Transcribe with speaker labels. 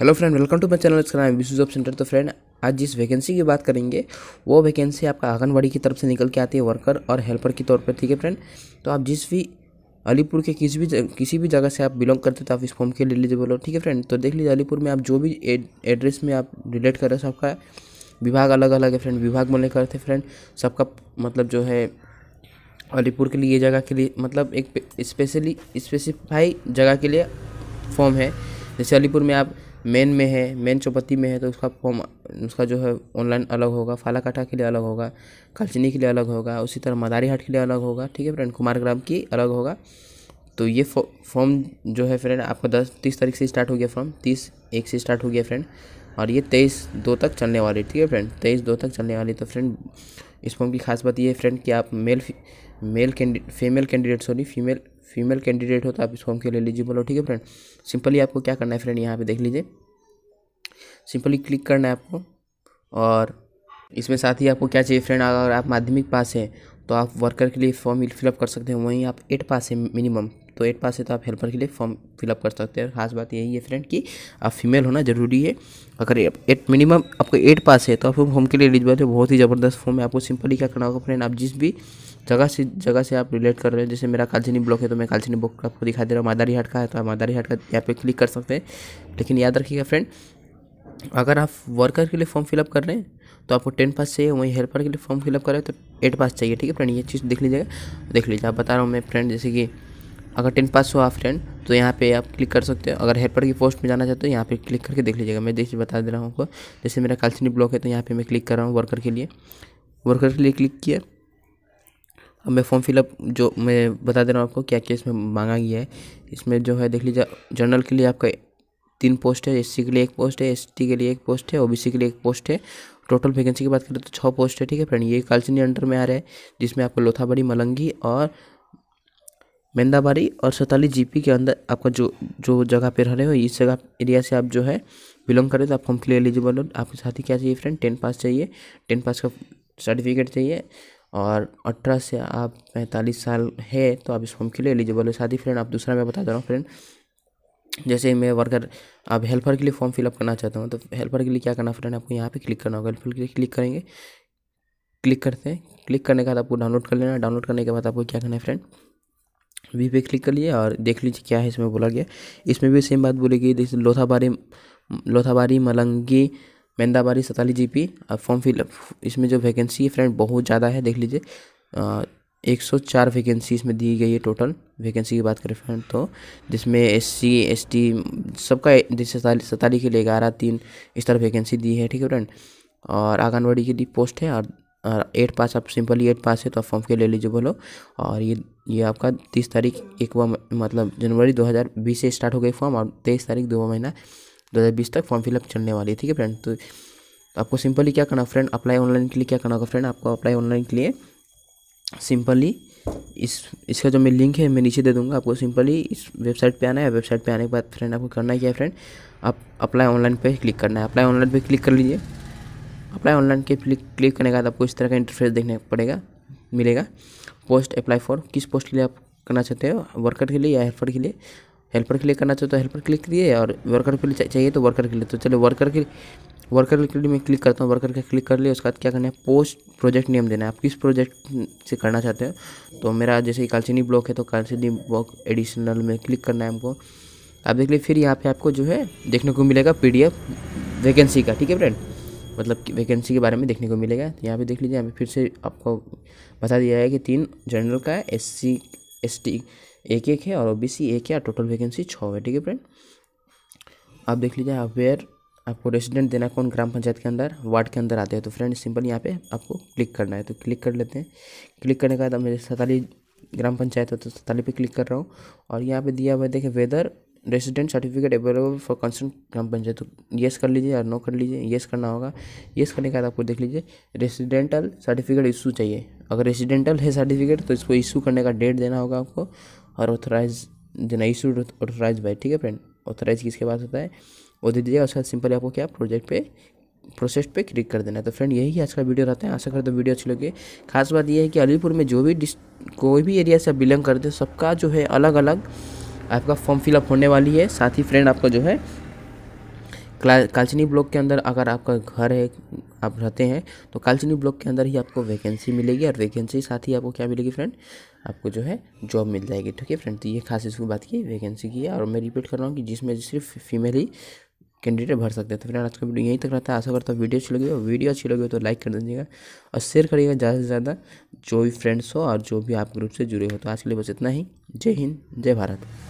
Speaker 1: hello friend welcome to my channel इसका नाम Vishu job centre तो फ्रेंड आज जिस वैकेंसी की बात करेंगे वो वैकेंसी आपका आंगनबाड़ी की तरफ से निकल के आती है वर्कर और हेल्पर के तौर पर ठीक है फ्रेंड तो आप जिस भी अलीपुर के किसी भी किसी भी जगह से आप बिलोंग करते तो आप इस फॉर्म के लिए लीजिए बोलो ठीक है फ्रेंड तो देख लीजिए अलीपुर में आप जो भी एड्रेस में आप रिलेट कर रहे हो सबका विभाग अलग अलग है फ्रेंड विभाग में करते फ्रेंड सबका मतलब जो है अलीपुर के लिए जगह के लिए मतलब एक स्पेशली स्पेसिफाई जगह के लिए फॉर्म है जैसे अलीपुर में आप मेन में है मेन चौपत्ती में है तो उसका फॉर्म उसका जो है ऑनलाइन अलग होगा फालाकाटा के लिए अलग होगा कालचिनी के लिए अलग होगा उसी तरह मदारी हाट के लिए अलग होगा ठीक है फ्रेंड कुमार ग्राम की अलग होगा तो ये फॉर्म जो है फ्रेंड आपका दस तीस तारीख से स्टार्ट हो गया फॉर्म तीस एक से स्टार्ट हो गया फ्रेंड और ये तेईस दो तक चलने वाली ठीक है फ्रेंड तेईस दो तक चलने वाली तो फ्रेंड इस फॉर्म की खास बात ये है फ्रेंड कि आप male male candidate female candidate sorry female female candidate हो तो आप इस फॉर्म के लिए एलिजिबल हो ठीक है फ्रेंड सिंपली आपको क्या करना है फ्रेंड यहाँ पे देख लीजिए सिंपली क्लिक करना है आपको और इसमें साथ ही आपको क्या चाहिए फ्रेंड अगर आप माध्यमिक पास हैं तो आप वर्कर के लिए फॉर्म फिलअप कर सकते हैं वहीं आप एट पास है मिनिमम तो एट पास है तो आप हेल्पर के लिए फॉर्म फिलअप कर सकते हैं खास बात यही है फ्रेंड कि आप फीमेल होना ज़रूरी है अगर एट मिनिमम आपको एट पास है तो आप फॉर्म के लिए एलिजिबल है बहुत ही ज़बरदस्त फॉर्म है आपको सिंपली क्या करना होगा फ्रेंड आप जिस भी जगह से जगह से आप रिलेट कर रहे हैं जैसे मेरा कालचनी ब्लॉक है तो मैं कालचनी ब्लॉक आपको दिखा दे रहा हूँ मादारी हाट का है तो आप मादारी हाट का यहाँ पे क्लिक कर सकते हैं लेकिन याद रखिएगा फ्रेंड अगर आप वर्कर के लिए फॉर्म फिलअप कर रहे हैं तो आपको टेन पास चाहिए वहीं हेल्पर के लिए फॉर्म फिलअप करें तो एट पास चाहिए ठीक है फ्रेंड ये चीज़ देख लीजिएगा देख लीजिए आप बता रहा हूँ मैं फ्रेंड जैसे कि अगर टेन पास हुआ फ्रेंड तो यहाँ पे आप क्लिक कर सकते हो अगर हेल्पर की पोस्ट में जाना चाहते हो यहाँ पे क्लिक करके देख लीजिएगा मैं देखिए बता दे रहा हूँ आपको जैसे मेरा कालचिनी ब्लॉक है तो यहाँ पे मैं क्लिक कर रहा हूँ वर्कर के लिए वर्कर के लिए क्लिक किया अब मैं फॉर्म फिलअप जो मैं बता दे रहा हूँ आपको क्या क्या इसमें मांगा गया है इसमें जो है देख लीजिए जनरल के लिए आपका तीन पोस्ट है एस के लिए एक पोस्ट है एस के लिए एक पोस्ट है ओ के लिए एक पोस्ट है टोटल वैकेंसी की बात करें तो छः पोस्ट है ठीक है फ्रेंड ये कालचिनी अंडर में आ रहा है जिसमें आपको लोथाबड़ी मलंगी और मेंदाबारी और सैतालीस जी के अंदर आपका जो जो जगह पे रह रहे हो इस जगह एरिया से आप जो है बिलोंग करें तो आप फॉर्म के लिए एलिजिबल हो आपके साथ ही क्या चाहिए फ्रेंड टेन पास चाहिए टेन पास का सर्टिफिकेट चाहिए और अठारह से आप पैंतालीस साल है तो आप इस फॉर्म के लिए एलिजिबल हो साथ ही फ्रेंड आप दूसरा मैं बता दे रहा हूँ फ्रेंड जैसे मैं वर्कर आप हेल्पर के लिए फॉर्म फिलअप करना चाहता हूँ तो हेल्पर के लिए क्या करना फ्रेंड आपको यहाँ पे क्लिक करना होगा हेल्पर के लिए क्लिक करेंगे क्लिक करते हैं क्लिक करने के बाद आपको डाउनलोड कर लेना डाउनलोड करने के बाद आपको क्या करना है फ्रेंड वी पे क्लिक कर लिए और देख लीजिए क्या है इसमें बोला गया इसमें भी सेम बात बोली गई जैसे लोथाबारी लोथाबारी मलंगी मेंदाबारी सताली पी और फॉर्म फिलअप इसमें जो वैकेंसी है फ्रेंड बहुत ज़्यादा है देख लीजिए एक सौ चार वैकेंसी इसमें दी गई है टोटल वैकेंसी की बात करें फ्रेंड तो जिसमें एस सी एस टी सबका जैसे सताली सताली के लिए ग्यारह तीन इस तरह वैकेंसी दी है ठीक है फ्रेंड और आंगनबाड़ी की डी पोस्ट है और एट पास आप सिंपली एट पास है तो आप फॉर्म के ले लीजिए बोलो और ये ये आपका तीस तारीख एक मतलब जनवरी बीस से स्टार्ट हो गई फॉर्म और तेईस तारीख दो महीना बीस तक फॉर्म फिलअप चलने वाली है ठीक है फ्रेंड तो आपको सिंपली क्या करना फ्रेंड अप्लाई ऑनलाइन के लिए क्या करना होगा फ्रेंड आपको अप्लाई ऑनलाइन के लिए सिंपली इस इसका जो मैं लिंक है मैं नीचे दे दूंगा आपको सिंपली इस वेबसाइट पे आना है वेबसाइट पे आने के बाद फ्रेंड आपको करना है क्या फ्रेंड आप अप्लाई ऑनलाइन पे क्लिक करना है अप्लाई ऑनलाइन पे क्लिक कर लीजिए अप्लाई ऑनलाइन के क्लिक करने के बाद आपको इस तरह का इंटरफेस देखने पड़ेगा मिलेगा पोस्ट अप्लाई फॉर किस पोस्ट के लिए आप करना चाहते हो वर्कर के लिए या हेल्पर के लिए हेल्पर के लिए करना चाहते हो तो हेल्पर क्लिक करिए और वर्कर के लिए चाहिए तो वर्कर के लिए तो चलो वर्कर के वर्कर के लिए मैं क्लिक करता हूँ वर्कर का क्लिक कर लिया उसके बाद क्या करना है पोस्ट प्रोजेक्ट नेम देना है आप किस प्रोजेक्ट से करना चाहते हो तो मेरा जैसे कालचिनी ब्लॉक है तो कालचिनी ब्लॉक एडिशनल में क्लिक करना है हमको आप देख लिए फिर यहाँ पे आपको जो है देखने को मिलेगा पीडीएफ वैकेंसी का ठीक है फ्रेंड मतलब कि वैकेंसी के बारे में देखने को मिलेगा तो यहाँ पे देख लीजिए यहाँ पे फिर से आपको बता दिया है कि तीन जनरल का है एस सी एस टी एक एक है और ओ बी सी एक है और टोटल वैकेंसी छः है ठीक है फ्रेंड आप देख लीजिए आप वेयर आपको रेसिडेंट देना कौन ग्राम पंचायत के अंदर वार्ड के अंदर आते हैं तो फ्रेंड सिंपल यहाँ पे आपको क्लिक करना है तो क्लिक कर लेते हैं क्लिक करने के बाद मेरे सैतालीस ग्राम पंचायत हो तो सैतालीस पे क्लिक कर रहा हूँ और यहाँ पे दिया हुआ देखें whether resident certificate available for concern ग्राम पंचायत तो येस कर लीजिए या नो कर लीजिए येस करना होगा येस करने के बाद आपको देख लीजिए रेसिडेंटल सर्टिफिकेट इशू चाहिए अगर रेसिडेंटल है सर्टिफिकेट तो इसको इशू करने का डेट देना होगा आपको और ऑथोराइज देना इशू ऑथोराइज बाई ठीक है फ्रेंड ऑथोराइज किसके बाद होता है वो दे दीजिएगा उसके बाद सिंपली आपको क्या प्रोजेक्ट पे प्रोसेस पे क्लिक कर देना है तो फ्रेंड यही आज का वीडियो रहता है आशा करते तो वीडियो अच्छी लगे खास बात यह है कि अलीपुर में जो भी कोई भी एरिया से बिलोंग करते हैं सबका जो है अलग अलग आपका फॉर्म फिलअप होने वाली है साथ ही फ्रेंड आपका जो है कालचनी ब्लॉक के अंदर अगर आपका घर है आप रहते हैं तो कालचनी ब्लॉक के अंदर ही आपको वैकेंसी मिलेगी और वैकेंसी साथ ही आपको क्या मिलेगी फ्रेंड आपको जो है जॉब मिल जाएगी ठीक है फ्रेंड तो ये खास इसकी बात की वैकेंसी की है और मैं रिपीट कर रहा हूँ कि जिसमें सिर्फ फीमेल ही कैंडिडेट भर सकते हैं तो फ्रेंड आज का वीडियो यहीं तक रहता है आशा करता हूँ वीडियो अच्छी लगी हो वीडियो अच्छी लगी हो तो लाइक कर दीजिएगा और शेयर करिएगा ज़्यादा से ज़्यादा जो भी फ्रेंड्स हो और जो भी आप ग्रुप से जुड़े हो तो आज के लिए बस इतना ही जय हिंद जय भारत